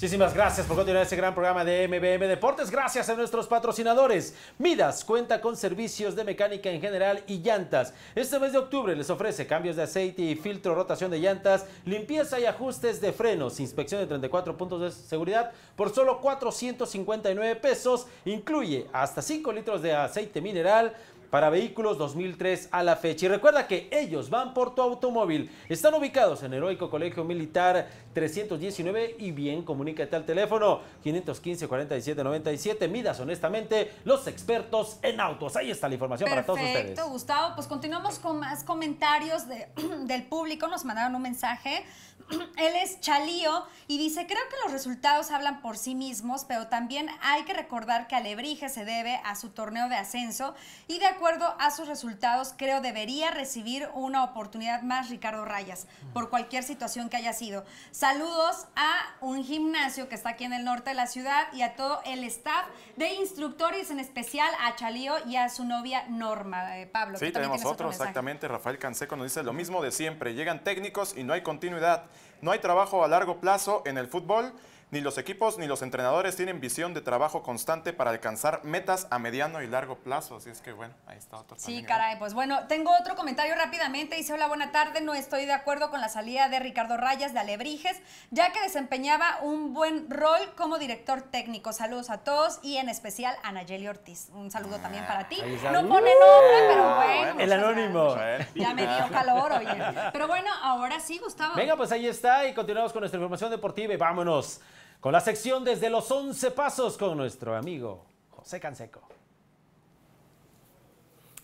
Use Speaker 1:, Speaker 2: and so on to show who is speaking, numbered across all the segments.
Speaker 1: Muchísimas gracias por continuar este gran programa de MBM Deportes. Gracias a nuestros patrocinadores. Midas cuenta con servicios de mecánica en general y llantas. Este mes de octubre les ofrece cambios de aceite y filtro, rotación de llantas, limpieza y ajustes de frenos, inspección de 34 puntos de seguridad por solo 459 pesos. Incluye hasta 5 litros de aceite mineral para vehículos 2003 a la fecha. Y recuerda que ellos van por tu automóvil. Están ubicados en Heroico Colegio Militar 319 y bien, comunícate al teléfono 515 4797 Midas honestamente los expertos en autos. Ahí está la información para todos ustedes. Perfecto,
Speaker 2: Gustavo. Pues continuamos con más comentarios del público. Nos mandaron un mensaje Él es Chalío y dice, creo que los resultados hablan por sí mismos, pero también hay que recordar que Alebrije se debe a su torneo de ascenso y de acuerdo a sus resultados creo debería recibir una oportunidad más Ricardo Rayas, por cualquier situación que haya sido. Saludos a un gimnasio que está aquí en el norte de la ciudad y a todo el staff de instructores, en especial a Chalío y a su novia Norma. Eh, Pablo, sí, tenemos otro exactamente.
Speaker 1: Rafael Canseco nos dice lo mismo de siempre, llegan técnicos y no hay continuidad. No hay trabajo a largo plazo en el fútbol ni los equipos ni los entrenadores tienen visión de trabajo constante para alcanzar metas a mediano y largo plazo. Así es que bueno, ahí está otro. Sí, caray,
Speaker 2: pues bueno, tengo otro comentario rápidamente. Dice, hola, buena tarde. No estoy de acuerdo con la salida de Ricardo Rayas de Alebrijes, ya que desempeñaba un buen rol como director técnico. Saludos a todos y en especial a Nayeli Ortiz. Un saludo también para ti. No pone nombre, uh, pero bueno. El
Speaker 1: anónimo. Ya me dio calor, oye. Pero
Speaker 2: bueno, ahora sí, Gustavo. Venga,
Speaker 1: pues ahí está y continuamos con nuestra información deportiva y vámonos con la sección desde los 11 pasos con nuestro amigo José Canseco.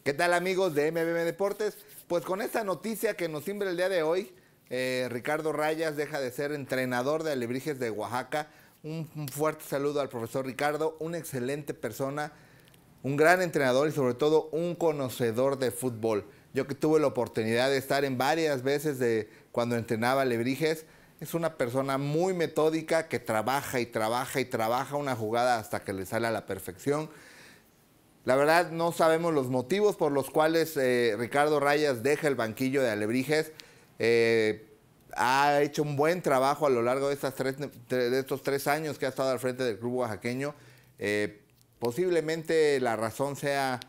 Speaker 3: ¿Qué tal amigos de MBM Deportes? Pues con esta noticia que nos simbra el día de hoy, eh, Ricardo Rayas deja de ser entrenador de Alebrijes de Oaxaca. Un, fuerte saludo al profesor Ricardo, una excelente persona, un gran entrenador y sobre todo un conocedor de fútbol. Yo que tuve la oportunidad de estar en varias veces de cuando entrenaba Alebrijes, es una persona muy metódica que trabaja y trabaja y trabaja una jugada hasta que le sale a la perfección. La verdad no sabemos los motivos por los cuales eh, Ricardo Rayas deja el banquillo de Alebrijes. Eh, ha hecho un buen trabajo a lo largo de, estos tres años que ha estado al frente del club oaxaqueño. Eh, posiblemente la razón sea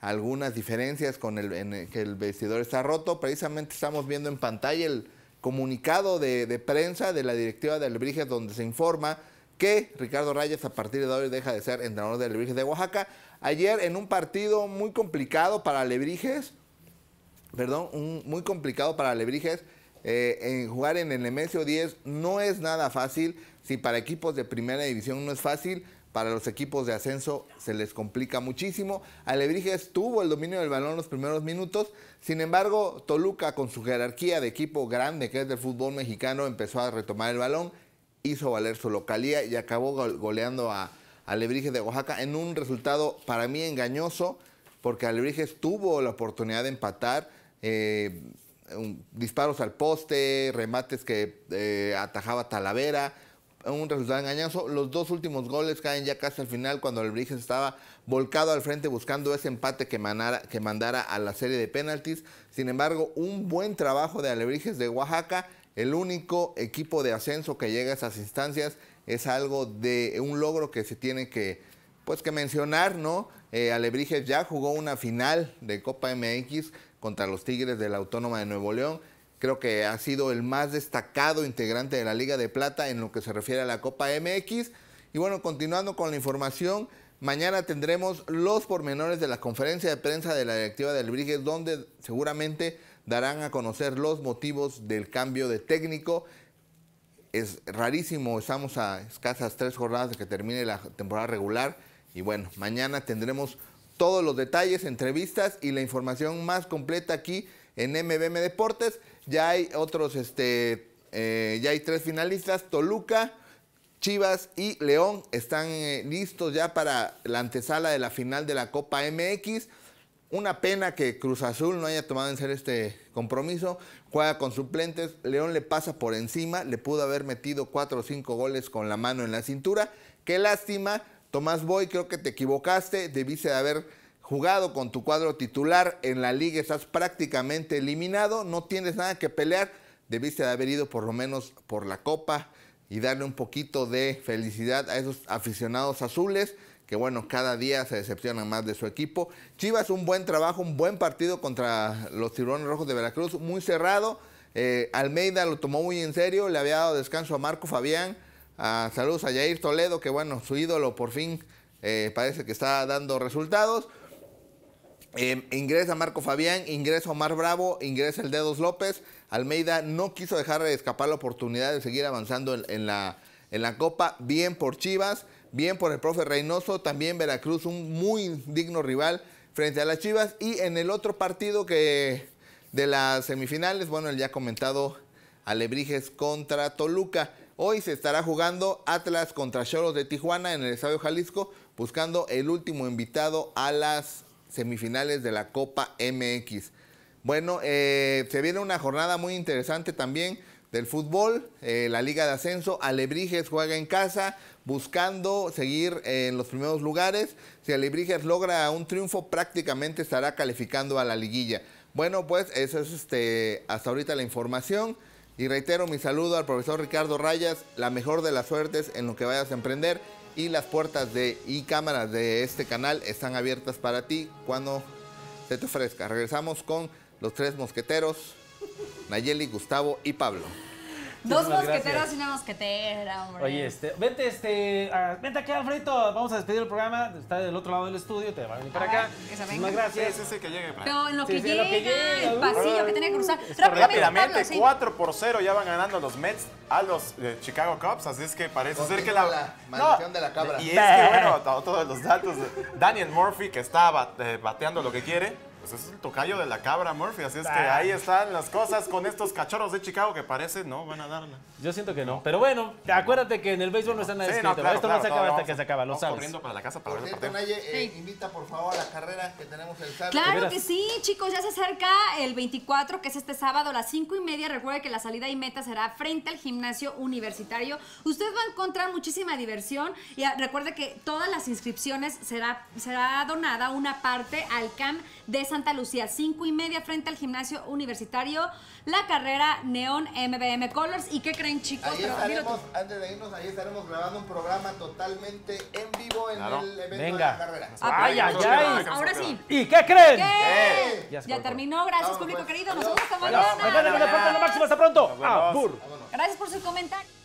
Speaker 3: algunas diferencias con el en que el vestidor está roto. Precisamente estamos viendo en pantalla el, comunicado de, prensa de la directiva de Alebrijes donde se informa que Ricardo Reyes a partir de hoy deja de ser entrenador de Alebrijes de Oaxaca. Ayer en un partido muy complicado para Alebrijes, perdón, muy complicado para Lebrijes eh, en jugar en el Nemesio 10 no es nada fácil. Si para equipos de primera división no es fácil, para los equipos de ascenso se les complica muchísimo. Alebrijes tuvo el dominio del balón los primeros minutos, sin embargo, Toluca con su jerarquía de equipo grande que es del fútbol mexicano empezó a retomar el balón, hizo valer su localía y acabó goleando a Alebrijes de Oaxaca en un resultado para mí engañoso, porque Alebrijes tuvo la oportunidad de empatar. Eh, disparos al poste, remates que eh, atajaba Talavera, un resultado engañoso. Los dos últimos goles caen ya casi al final cuando Alebrijes estaba volcado al frente buscando ese empate que, que mandara a la serie de penaltis. Sin embargo, un buen trabajo de Alebrijes de Oaxaca, el único equipo de ascenso que llega a esas instancias, es algo de un logro que se tiene que, pues, que mencionar, ¿no? Eh, Alebrijes ya jugó una final de Copa MX contra los Tigres de la Autónoma de Nuevo León Creo que ha sido el más destacado integrante de la Liga de Plata en lo que se refiere a la Copa MX. Y bueno, continuando con la información, mañana tendremos los pormenores de la conferencia de prensa de la directiva del Bridge donde seguramente darán a conocer los motivos del cambio de técnico. Es rarísimo, estamos a escasas tres jornadas de que termine la temporada regular. Y bueno, mañana tendremos todos los detalles, entrevistas y la información más completa aquí en MBM Deportes. Ya hay otros, este, eh, ya hay tres finalistas, Toluca, Chivas y León están eh, listos ya para la antesala de la final de la Copa MX. Una pena que Cruz Azul no haya tomado en serio este compromiso. Juega con suplentes. León le pasa por encima. Le pudo haber metido cuatro o cinco goles con la mano en la cintura. Qué lástima. Tomás Boy, creo que te equivocaste. Debiste de haber jugado con tu cuadro titular en la liga, estás prácticamente eliminado, no tienes nada que pelear, debiste haber ido por lo menos por la copa y darle un poquito de felicidad a esos aficionados azules que bueno, cada día se decepcionan más de su equipo. Chivas, un buen trabajo, un buen partido contra los Tiburones Rojos de Veracruz, muy cerrado. Eh, Almeida lo tomó muy en serio, le había dado descanso a Marco Fabián. A, saludos a Jair Toledo, que bueno, su ídolo por fin eh, parece que está dando resultados. Em, ingresa Marco Fabián, ingresa Omar Bravo, ingresa el Dedos López. Almeida no quiso dejar de escapar la oportunidad de seguir avanzando en, la, en la Copa. Bien por Chivas, bien por el profe Reynoso, también Veracruz, un muy digno rival frente a las Chivas. Y en el otro partido que de las semifinales, bueno, el ya comentado Alebrijes contra Toluca. Hoy se estará jugando Atlas contra Choros de Tijuana en el Estadio Jalisco, buscando el último invitado a las semifinales de la Copa MX. Bueno, eh, se viene una jornada muy interesante también del fútbol, eh, la Liga de Ascenso, Alebrijes juega en casa buscando seguir en los primeros lugares. Si Alebrijes logra un triunfo, prácticamente estará calificando a la liguilla. Bueno, pues eso es este, hasta ahorita la información. Y reitero mi saludo al profesor Ricardo Rayas, la mejor de las suertes en lo que vayas a emprender y las puertas de, y cámaras de este canal están abiertas para ti cuando se te ofrezca. Regresamos con los tres mosqueteros, Nayeli, Gustavo y Pablo. Dos mosqueteros
Speaker 2: y una mosquetera, hombre. Oye,
Speaker 3: este,
Speaker 1: vente, este, ah, vente aquí Alfredito. Vamos a despedir el programa. Está del otro lado del estudio, te va a venir para acá. Muchas gracias. ese sí, que llegue. Pero en lo, que llega, el pasillo que tenía que cruzar. Rápidamente, 4 por 0 ya van ganando los Mets a los eh, Chicago Cubs. Así es que parece ser que la. la maldición de la cabra. Y es que, bueno, todos los datos. Daniel Murphy, que está bateando lo que quiere pues es el tocayo de la cabra, Murphy. Así es que ah. ahí están las cosas con estos cachorros de Chicago que parece no van a darla. Yo siento que no. Pero bueno, acuérdate que en el béisbol no, está nada escrito. Esto no se acaba hasta que se acaba, lo sabes. corriendo para la casa para ver el partido.
Speaker 3: Eh, invita por favor a la carrera que tenemos el sábado. Claro que
Speaker 2: sí, chicos. Ya se acerca el 24, que es este sábado a las cinco y media. Recuerde que la salida y meta será frente al gimnasio universitario. Usted va a encontrar muchísima diversión. Y ah, recuerde que todas las inscripciones será, será donada una parte al CAM de Santa Lucía, 5 y media frente al gimnasio universitario, la carrera Neón MBM Colors. ¿Y qué creen, chicos? Ahí estaremos,
Speaker 3: antes de irnos, ahí estaremos grabando un programa totalmente en vivo en el evento de la carrera. Ay, ay, ay.
Speaker 2: Ahora sí.
Speaker 1: ¿Y qué creen? ¿Qué? Ya,
Speaker 2: terminó. Gracias, público pues. querido. Nos vemos hasta mañana. Mañana, hasta pronto. Gracias por su comentario.